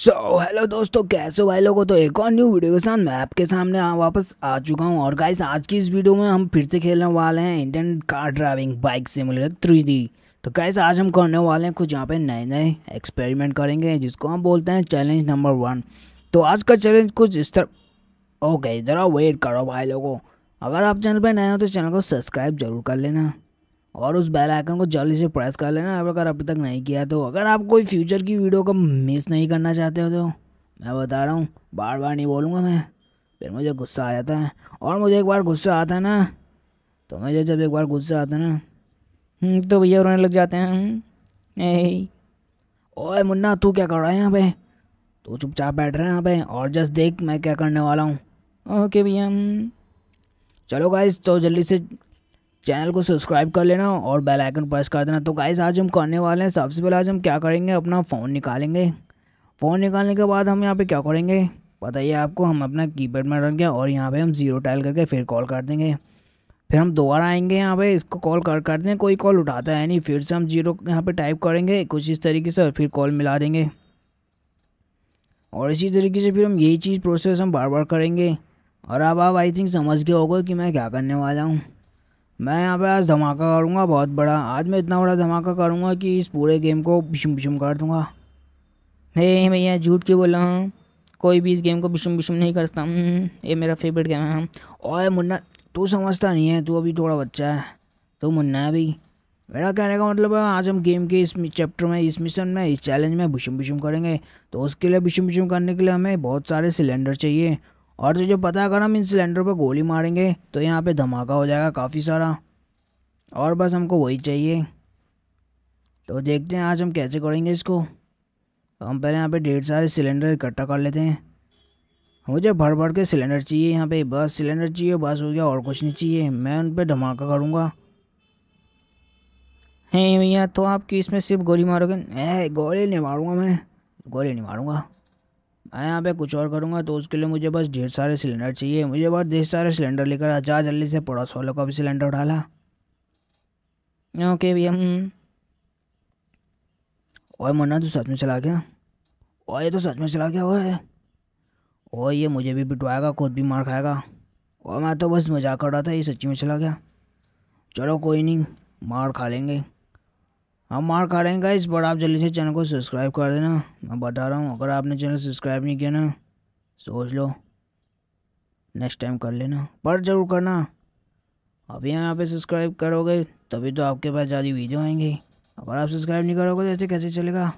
सो so, hello दोस्तों कैसे भाई लोगों तो एक और न्यू वीडियो के साथ मैं आपके सामने वापस आ चुका हूँ और गाइस आज की इस वीडियो में हम फिर से खेलने वाले हैं Indian car driving bike simulator three D तो गाइस आज हम करने वाले हैं कुछ यहाँ पे नए नए एक्सपेरिमेंट करेंगे जिसको हम बोलते हैं चैलेंज नंबर वन तो आज का चैलेंज कुछ इस तरह ओके ज़रा वेट करो भाई लोगों अगर आप चैनल पर नए हो तो चैनल को सब्सक्राइब जरूर कर लेना और उस बेल आइकन को जल्दी से प्रेस कर लेना अगर अभी तक नहीं किया तो अगर आप कोई फ्यूचर की वीडियो को मिस नहीं करना चाहते हो तो मैं बता रहा हूँ बार बार नहीं बोलूँगा मैं फिर मुझे गुस्सा आ जाता है और मुझे एक बार गुस्सा आता है ना तो मुझे जब एक बार गुस्सा आता है ना हम्म, तो भैया रोने लग जाते हैं हम्म, ओए मुन्ना तू क्या कर रहा है यहाँ पे तू चुपचाप बैठ रहे हैं यहाँ पे और जस्ट देख मैं क्या करने वाला हूँ ओके भैया हम्म। चलो गाइस तो जल्दी से चैनल को सब्सक्राइब कर लेना और बेल आइकन प्रेस कर देना तो गाइज़ आज हम करने वाले हैं सबसे पहले आज हम क्या करेंगे अपना फ़ोन निकालेंगे फ़ोन निकालने के बाद हम यहाँ पे क्या करेंगे बताइए आपको हम अपना कीपैड में रख गया और यहाँ पे हम ज़ीरो टाइल करके फिर कॉल कर देंगे फिर हम दोबारा आएंगे यहाँ पे इसको कॉल कर कर दें कोई कॉल उठाता है नहीं फिर से हम जीरो यहाँ पर टाइप करेंगे कुछ इस तरीके से फिर कॉल मिला देंगे और इसी तरीके से फिर हम यही चीज़ प्रोसेस हम बार बार करेंगे और अब आप आई थिंक समझ गए होगा कि मैं क्या करने वाला हूँ मैं यहाँ पे आज धमाका करूँगा बहुत बड़ा आज मैं इतना बड़ा धमाका करूँगा कि इस पूरे गेम को बिशुम बिशुम कर दूँगा हे भैया झूठ क्यों बोला हूँ कोई भी इस गेम को बिशुम बिशुम नहीं करता हूँ हम्म, ये मेरा फेवरेट गेम है और मुन्ना तू समझता नहीं है तू अभी थोड़ा बच्चा है तू मुन्ना है अभी मेरा कहने का मतलब है आज हम गेम के इस चैप्टर में इस मिशन में इस चैलेंज में बिशुम बिशुम करेंगे तो उसके लिए बिशुम बिशुम करने के लिए हमें बहुत सारे सिलेंडर चाहिए और तुझे पता है अगर हम इन सिलेंडर पर गोली मारेंगे तो यहाँ पे धमाका हो जाएगा काफ़ी सारा और बस हमको वही चाहिए तो देखते हैं आज हम कैसे करेंगे इसको तो हम पहले यहाँ पे ढेर सारे सिलेंडर इकट्ठा कर लेते हैं मुझे भर भर के सिलेंडर चाहिए यहाँ पे बस सिलेंडर चाहिए बस हो गया और कुछ नहीं चाहिए मैं उन पर धमाका करूँगा है भैया तो आप किस में सिर्फ गोली मारोगे ए गोली नहीं मारूँगा मैं गोली नहीं मारूँगा मैं यहाँ पे कुछ और करूँगा तो उसके लिए मुझे बस ढेर सारे सिलेंडर चाहिए मुझे बस ढेर सारे सिलेंडर लेकर आ जा जल्दी से पड़ोस वालों का भी सिलेंडर उठा ओके भैया हम्म। ओए मुन्ना तू सच में चला गया ओए ये तो सच में चला गया ओए ओए ये मुझे भी पिटवाएगा खुद भी मार खाएगा और मैं तो बस मजाक कर रहा था ये सच्ची में चला गया चलो कोई नहीं मार खा लेंगे हम मार खा रहे हैं गाइस बट आप जल्दी से चैनल को सब्सक्राइब कर देना मैं बता रहा हूँ अगर आपने चैनल सब्सक्राइब नहीं किया ना सोच लो नेक्स्ट टाइम कर लेना पर जरूर करना अभी यहाँ पे सब्सक्राइब करोगे तभी तो आपके पास ज़्यादा वीडियो आएंगी अगर आप सब्सक्राइब नहीं करोगे तो ऐसे कैसे चलेगा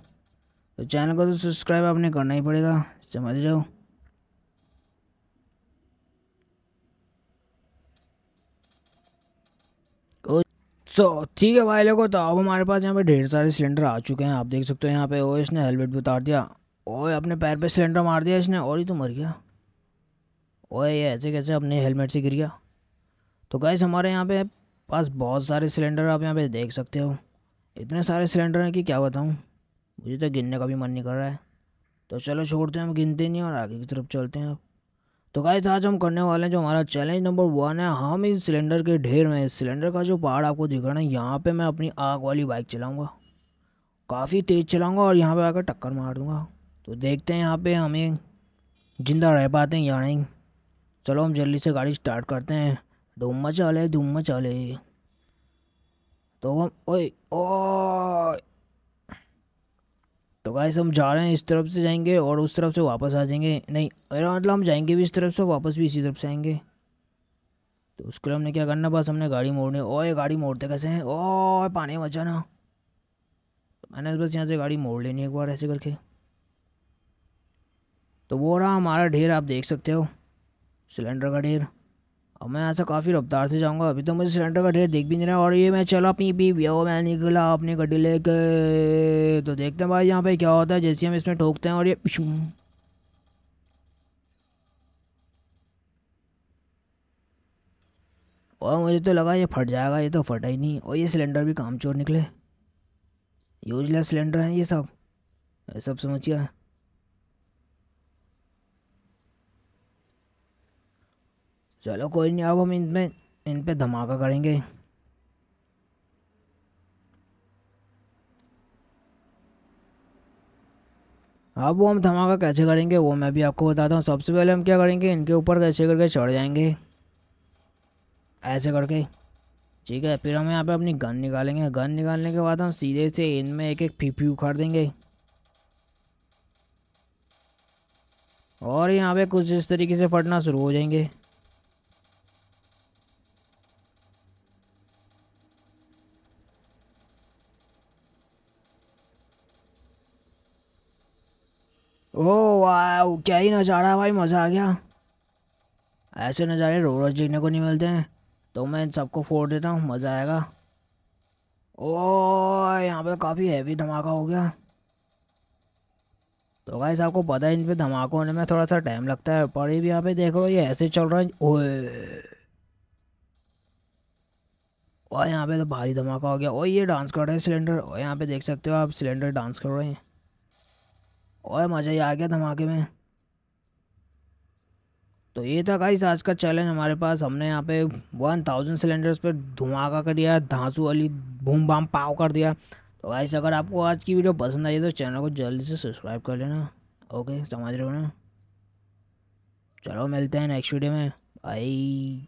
तो चैनल को तो सब्सक्राइब आपने करना ही पड़ेगा समझ जाओ सो ठीक है भाई लोगों तो अब हमारे पास यहाँ पे ढेर सारे सिलेंडर आ चुके हैं आप देख सकते हो यहाँ पे ओ इसने हेलमेट भी उतार दिया ओए अपने पैर पे सिलेंडर मार दिया इसने और ही तो मर गया ओए ये ऐसे कैसे अपने हेलमेट से गिर गया तो गैस हमारे यहाँ पे पास बहुत सारे सिलेंडर आप यहाँ पे देख सकते हो इतने सारे सिलेंडर हैं कि क्या बताऊँ मुझे तो गिनने का भी मन नहीं कर रहा है तो चलो छोड़ते हैं हम गिनते नहीं और आगे की तरफ चलते हैं अब तो गाइस आज हम करने वाले हैं जो हमारा चैलेंज नंबर वन है हम इस सिलेंडर के ढेर में इस सिलेंडर का जो पहाड़ आपको दिख रहा है यहाँ पे मैं अपनी आग वाली बाइक चलाऊँगा काफ़ी तेज़ चलाऊँगा और यहाँ पे आकर टक्कर मार दूँगा तो देखते हैं यहाँ पे हमें ज़िंदा रह पाते हैं या नहीं चलो हम जल्दी से गाड़ी स्टार्ट करते हैं धूम चले ले धूम तो हम ओ तो गाइस हम जा रहे हैं इस तरफ से जाएंगे और उस तरफ से वापस आ जाएंगे नहीं मेरा मतलब हम जाएंगे भी इस तरफ से वापस भी इसी तरफ से आएंगे तो उसके लिए हमने क्या करना बस हमने गाड़ी मोड़नी ओ ये गाड़ी मोड़ते कैसे हैं ओ पानी बचाना तो मैंने बस यहाँ से गाड़ी मोड़ लेनी एक बार ऐसे करके तो वो रहा हमारा ढेर आप देख सकते हो सिलेंडर का ढेर अब मैं ऐसा काफ़ी रफ्तार से जाऊँगा अभी तो मुझे सिलेंडर का ढेर देख भी नहीं रहा और ये मैं चलो अपनी भी वो मैं निकला अपनी गड्डी लेके तो देखते हैं भाई यहाँ पे क्या होता है जैसे हम इसमें ठोकते हैं और ये और मुझे तो लगा ये फट जाएगा ये तो फटा ही नहीं और ये सिलेंडर भी चोर निकले यूजलेस सिलेंडर हैं ये सब ये सब समझ गया चलो कोई नहीं अब हम इनमें इन पे धमाका करेंगे अब वो हम धमाका कैसे करेंगे वो मैं भी आपको बताता हूँ सबसे पहले हम क्या करेंगे इनके ऊपर कैसे करके चढ़ जाएंगे ऐसे करके ठीक है फिर हम यहाँ पे अपनी गन निकालेंगे गन निकालने के बाद हम सीधे से इनमें एक एक फीफी उखाड़ देंगे और यहाँ पे कुछ इस तरीके से फटना शुरू हो जाएंगे ओ वाह क्या ही नज़ारा है भाई मज़ा आ गया ऐसे नज़ारे रो रोज देखने को नहीं मिलते हैं तो मैं इन सबको फोड़ देता हूँ मज़ा आएगा ओ यहाँ पे काफ़ी हैवी धमाका हो गया तो साहब को पता है इन पे धमाका होने में थोड़ा सा टाइम लगता है पर भी यहाँ पे लो ये ऐसे चल रहा है ओ यहाँ पे तो भारी धमाका हो गया ओ ये डांस कर रहे हैं सिलेंडर और यहाँ पे देख सकते हो आप सिलेंडर डांस कर रहे हैं और मज़ा ही आ गया धमाके में तो ये था गाइस आज का चैलेंज हमारे पास हमने यहाँ पे वन थाउजेंड सिलेंडर्स पे धमाका कर दिया धांसू वाली बूम बाम पाव कर दिया तो गाइस अगर आपको आज की वीडियो पसंद आई तो चैनल को जल्दी से सब्सक्राइब कर लेना ओके समझ रहे हो ना चलो मिलते हैं नेक्स्ट वीडियो में आई